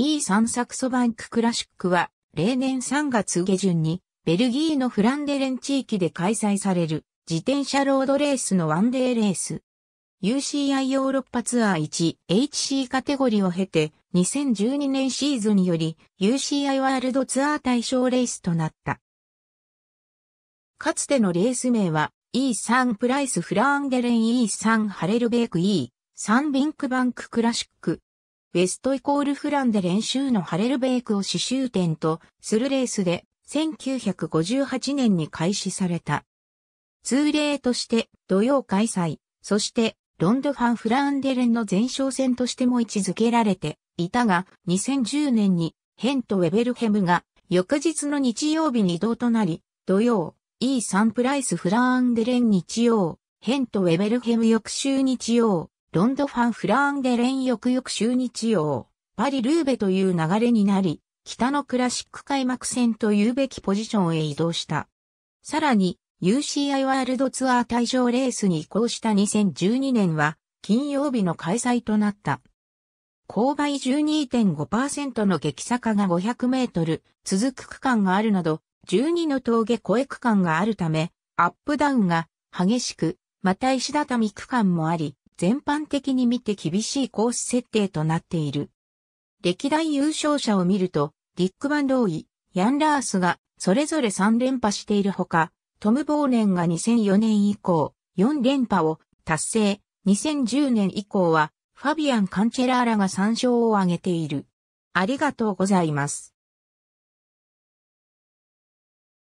E3 サクソバンククラシックは、例年3月下旬に、ベルギーのフランデレン地域で開催される、自転車ロードレースのワンデーレース。UCI ヨーロッパツアー 1HC カテゴリーを経て、2012年シーズンにより、UCI ワールドツアー対象レースとなった。かつてのレース名は、E3 プライスフランデレン E3 ハレルベーク E3 ビンクバンククラシックウェストイコールフランで練習のハレルベークを刺繍店とするレースで1958年に開始された。通例として土曜開催、そしてロンドファン・フランデレンの前哨戦としても位置づけられていたが2010年にヘンとウェベルヘムが翌日の日曜日に移動となり、土曜、E サンプライス・フランデレン日曜、ヘンとウェベルヘム翌週日曜、ロンドファン・フラーンデレン翌々週日曜、パリ・ルーベという流れになり、北のクラシック開幕戦というべきポジションへ移動した。さらに、UCI ワールドツアー対象レースに移行した2012年は、金曜日の開催となった。勾配12.5%の激坂が500メートル続く区間があるなど、12の峠越え区間があるため、アップダウンが激しく、また石畳区間もあり、全般的に見て厳しいコース設定となっている。歴代優勝者を見ると、ディック・バン・ローイ、ヤン・ラースがそれぞれ3連覇しているほか、トム・ボーレンが2004年以降4連覇を達成、2010年以降はファビアン・カンチェラーラが3勝を挙げている。ありがとうございます。